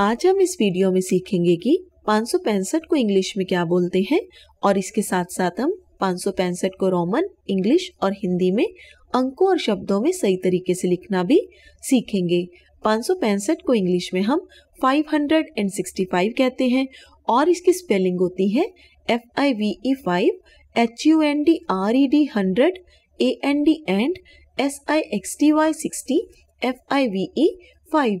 आज हम इस वीडियो में सीखेंगे कि पाँच को इंग्लिश में क्या बोलते हैं और इसके साथ साथ हम पाँच को रोमन इंग्लिश और हिंदी में अंकों और शब्दों में सही तरीके से लिखना भी सीखेंगे पाँच को इंग्लिश में हम 565 कहते हैं और इसकी स्पेलिंग होती है F I V E five H U N D R E D hundred A N D and S I X T Y sixty F I V E five